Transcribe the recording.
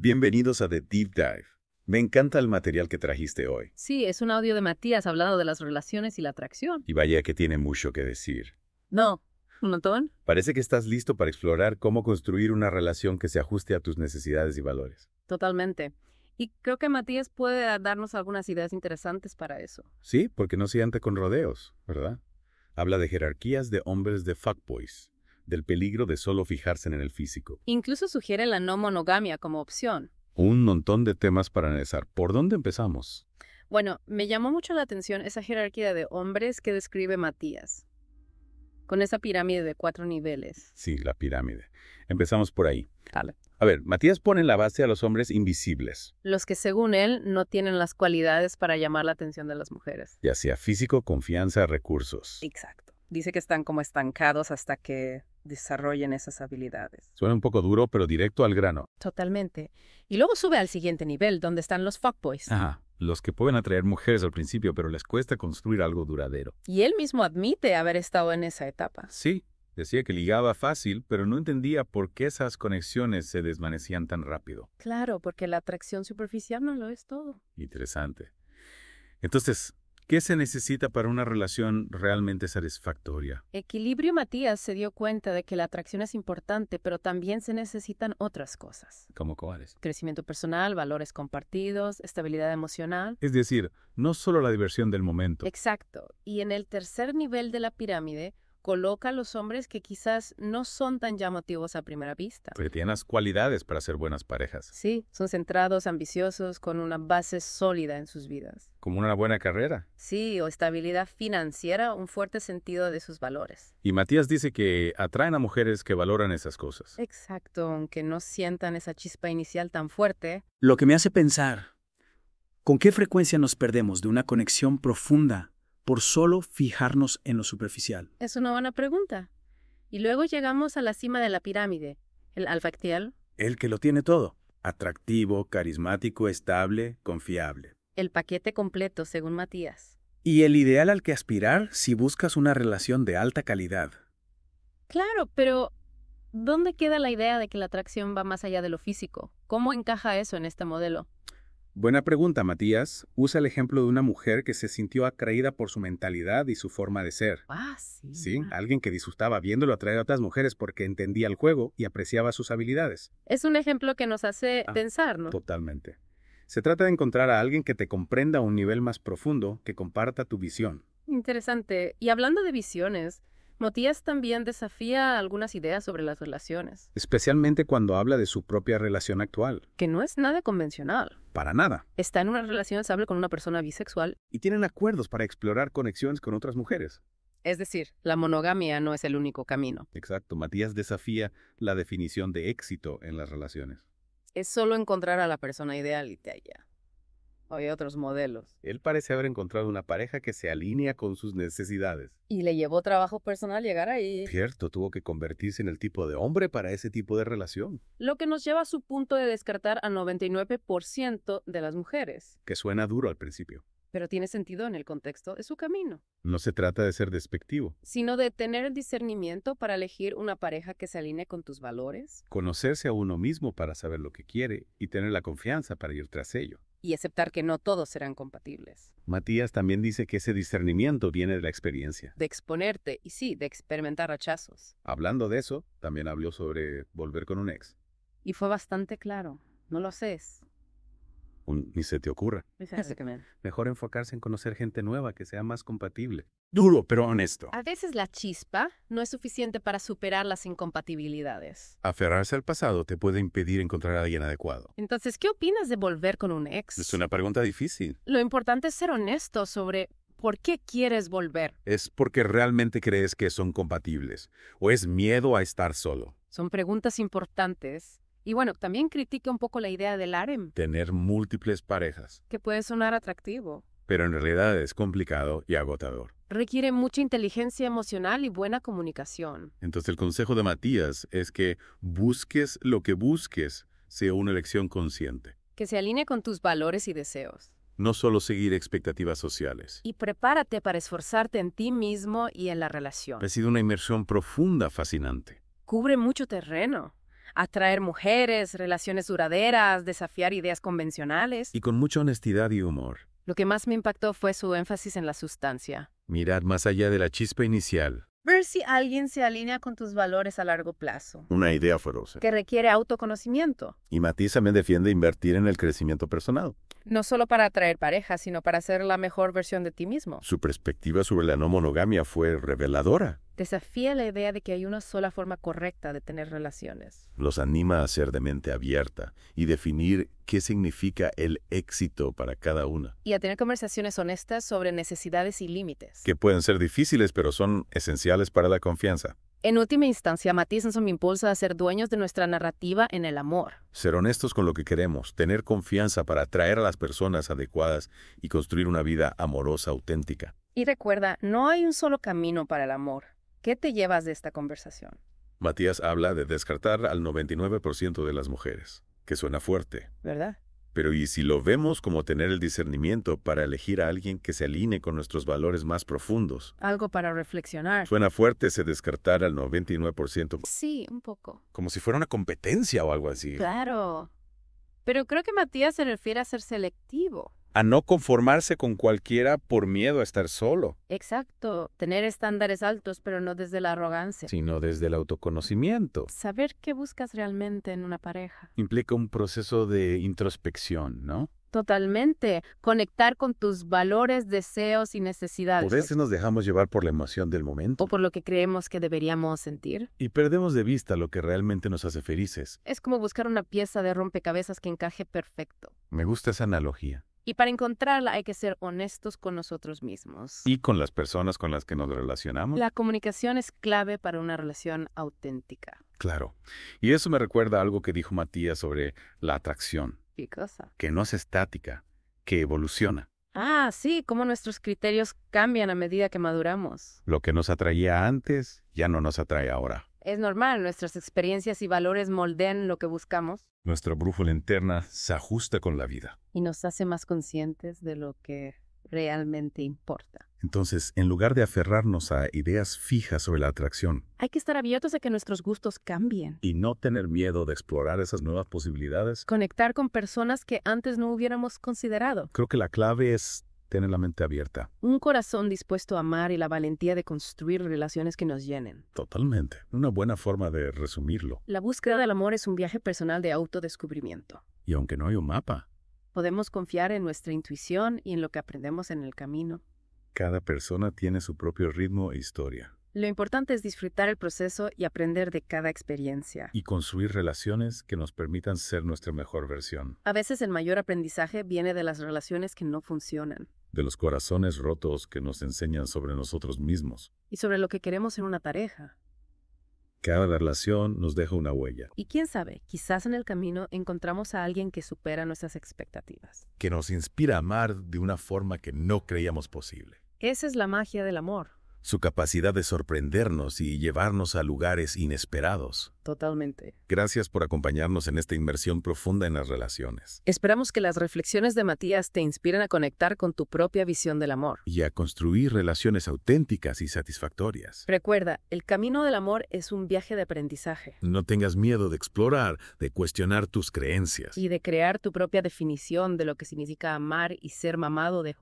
Bienvenidos a The Deep Dive. Me encanta el material que trajiste hoy. Sí, es un audio de Matías hablando de las relaciones y la atracción. Y vaya que tiene mucho que decir. No, ¿un montón? Parece que estás listo para explorar cómo construir una relación que se ajuste a tus necesidades y valores. Totalmente. Y creo que Matías puede darnos algunas ideas interesantes para eso. Sí, porque no se ante con rodeos, ¿verdad? Habla de jerarquías de hombres de fuckboys del peligro de solo fijarse en el físico. Incluso sugiere la no monogamia como opción. Un montón de temas para analizar. ¿Por dónde empezamos? Bueno, me llamó mucho la atención esa jerarquía de hombres que describe Matías, con esa pirámide de cuatro niveles. Sí, la pirámide. Empezamos por ahí. A ver, Matías pone en la base a los hombres invisibles. Los que según él no tienen las cualidades para llamar la atención de las mujeres. Ya sea físico, confianza, recursos. Exacto dice que están como estancados hasta que desarrollen esas habilidades. Suena un poco duro, pero directo al grano. Totalmente. Y luego sube al siguiente nivel, donde están los fuckboys. Ajá, los que pueden atraer mujeres al principio, pero les cuesta construir algo duradero. Y él mismo admite haber estado en esa etapa. Sí, decía que ligaba fácil, pero no entendía por qué esas conexiones se desvanecían tan rápido. Claro, porque la atracción superficial no lo es todo. Interesante. Entonces, ¿Qué se necesita para una relación realmente satisfactoria? Equilibrio Matías se dio cuenta de que la atracción es importante, pero también se necesitan otras cosas. Como cuáles? Crecimiento personal, valores compartidos, estabilidad emocional. Es decir, no solo la diversión del momento. Exacto. Y en el tercer nivel de la pirámide, coloca a los hombres que quizás no son tan llamativos a primera vista. Que tienen las cualidades para ser buenas parejas. Sí, son centrados, ambiciosos, con una base sólida en sus vidas. Como una buena carrera. Sí, o estabilidad financiera, un fuerte sentido de sus valores. Y Matías dice que atraen a mujeres que valoran esas cosas. Exacto, aunque no sientan esa chispa inicial tan fuerte. Lo que me hace pensar, ¿con qué frecuencia nos perdemos de una conexión profunda por solo fijarnos en lo superficial? Es una buena pregunta. Y luego llegamos a la cima de la pirámide, el alfactial. El que lo tiene todo. Atractivo, carismático, estable, confiable. El paquete completo, según Matías. Y el ideal al que aspirar si buscas una relación de alta calidad. Claro, pero ¿dónde queda la idea de que la atracción va más allá de lo físico? ¿Cómo encaja eso en este modelo? Buena pregunta, Matías. Usa el ejemplo de una mujer que se sintió atraída por su mentalidad y su forma de ser. Ah, sí. Sí, alguien que disfrutaba viéndolo atraer a otras mujeres porque entendía el juego y apreciaba sus habilidades. Es un ejemplo que nos hace ah, pensar, ¿no? Totalmente. Se trata de encontrar a alguien que te comprenda a un nivel más profundo, que comparta tu visión. Interesante. Y hablando de visiones, Matías también desafía algunas ideas sobre las relaciones. Especialmente cuando habla de su propia relación actual. Que no es nada convencional. Para nada. Está en una relación estable con una persona bisexual. Y tienen acuerdos para explorar conexiones con otras mujeres. Es decir, la monogamia no es el único camino. Exacto. Matías desafía la definición de éxito en las relaciones. Es solo encontrar a la persona ideal y te allá. Hay otros modelos. Él parece haber encontrado una pareja que se alinea con sus necesidades. Y le llevó trabajo personal llegar ahí. Cierto, tuvo que convertirse en el tipo de hombre para ese tipo de relación. Lo que nos lleva a su punto de descartar al 99% de las mujeres. Que suena duro al principio pero tiene sentido en el contexto, de su camino. No se trata de ser despectivo. Sino de tener el discernimiento para elegir una pareja que se alinee con tus valores. Conocerse a uno mismo para saber lo que quiere y tener la confianza para ir tras ello. Y aceptar que no todos serán compatibles. Matías también dice que ese discernimiento viene de la experiencia. De exponerte y sí, de experimentar rechazos. Hablando de eso, también habló sobre volver con un ex. Y fue bastante claro. No lo haces ni se te ocurra. Mejor enfocarse en conocer gente nueva que sea más compatible. Duro, pero honesto. A veces la chispa no es suficiente para superar las incompatibilidades. Aferrarse al pasado te puede impedir encontrar a alguien adecuado. Entonces, ¿qué opinas de volver con un ex? Es una pregunta difícil. Lo importante es ser honesto sobre ¿Por qué quieres volver? ¿Es porque realmente crees que son compatibles? ¿O es miedo a estar solo? Son preguntas importantes y bueno, también critica un poco la idea del harem. Tener múltiples parejas. Que puede sonar atractivo. Pero en realidad es complicado y agotador. Requiere mucha inteligencia emocional y buena comunicación. Entonces el consejo de Matías es que busques lo que busques, sea una elección consciente. Que se alinee con tus valores y deseos. No solo seguir expectativas sociales. Y prepárate para esforzarte en ti mismo y en la relación. Ha sido una inmersión profunda fascinante. Cubre mucho terreno atraer mujeres, relaciones duraderas, desafiar ideas convencionales. Y con mucha honestidad y humor. Lo que más me impactó fue su énfasis en la sustancia. Mirad más allá de la chispa inicial. Ver si alguien se alinea con tus valores a largo plazo. Una idea feroz. Que requiere autoconocimiento. Y Matiz también defiende invertir en el crecimiento personal. No solo para atraer parejas, sino para ser la mejor versión de ti mismo. Su perspectiva sobre la no monogamia fue reveladora desafía la idea de que hay una sola forma correcta de tener relaciones. Los anima a ser de mente abierta y definir qué significa el éxito para cada una. Y a tener conversaciones honestas sobre necesidades y límites. Que pueden ser difíciles, pero son esenciales para la confianza. En última instancia, su impulsa a ser dueños de nuestra narrativa en el amor. Ser honestos con lo que queremos, tener confianza para atraer a las personas adecuadas y construir una vida amorosa auténtica. Y recuerda, no hay un solo camino para el amor. ¿Qué te llevas de esta conversación? Matías habla de descartar al 99% de las mujeres, que suena fuerte. ¿Verdad? Pero ¿y si lo vemos como tener el discernimiento para elegir a alguien que se alinee con nuestros valores más profundos? Algo para reflexionar. Suena fuerte ese descartar al 99%. Sí, un poco. Como si fuera una competencia o algo así. Claro. Pero creo que Matías se refiere a ser selectivo a no conformarse con cualquiera por miedo a estar solo. Exacto, tener estándares altos, pero no desde la arrogancia. Sino desde el autoconocimiento. Saber qué buscas realmente en una pareja. Implica un proceso de introspección, ¿no? Totalmente, conectar con tus valores, deseos y necesidades. Por veces nos dejamos llevar por la emoción del momento. O por lo que creemos que deberíamos sentir. Y perdemos de vista lo que realmente nos hace felices. Es como buscar una pieza de rompecabezas que encaje perfecto. Me gusta esa analogía. Y para encontrarla hay que ser honestos con nosotros mismos. Y con las personas con las que nos relacionamos. La comunicación es clave para una relación auténtica. Claro. Y eso me recuerda algo que dijo Matías sobre la atracción. ¿Qué cosa? Que no es estática, que evoluciona. Ah, sí, cómo nuestros criterios cambian a medida que maduramos. Lo que nos atraía antes ya no nos atrae ahora. Es normal, nuestras experiencias y valores moldean lo que buscamos. Nuestra brújula interna se ajusta con la vida. Y nos hace más conscientes de lo que realmente importa. Entonces, en lugar de aferrarnos a ideas fijas sobre la atracción, hay que estar abiertos a que nuestros gustos cambien. Y no tener miedo de explorar esas nuevas posibilidades. Conectar con personas que antes no hubiéramos considerado. Creo que la clave es Tener la mente abierta. Un corazón dispuesto a amar y la valentía de construir relaciones que nos llenen. Totalmente. Una buena forma de resumirlo. La búsqueda del amor es un viaje personal de autodescubrimiento. Y aunque no hay un mapa. Podemos confiar en nuestra intuición y en lo que aprendemos en el camino. Cada persona tiene su propio ritmo e historia. Lo importante es disfrutar el proceso y aprender de cada experiencia. Y construir relaciones que nos permitan ser nuestra mejor versión. A veces el mayor aprendizaje viene de las relaciones que no funcionan de los corazones rotos que nos enseñan sobre nosotros mismos. Y sobre lo que queremos en una pareja. Cada relación nos deja una huella. Y quién sabe, quizás en el camino encontramos a alguien que supera nuestras expectativas. Que nos inspira a amar de una forma que no creíamos posible. Esa es la magia del amor su capacidad de sorprendernos y llevarnos a lugares inesperados. Totalmente. Gracias por acompañarnos en esta inmersión profunda en las relaciones. Esperamos que las reflexiones de Matías te inspiren a conectar con tu propia visión del amor. Y a construir relaciones auténticas y satisfactorias. Recuerda, el camino del amor es un viaje de aprendizaje. No tengas miedo de explorar, de cuestionar tus creencias. Y de crear tu propia definición de lo que significa amar y ser mamado de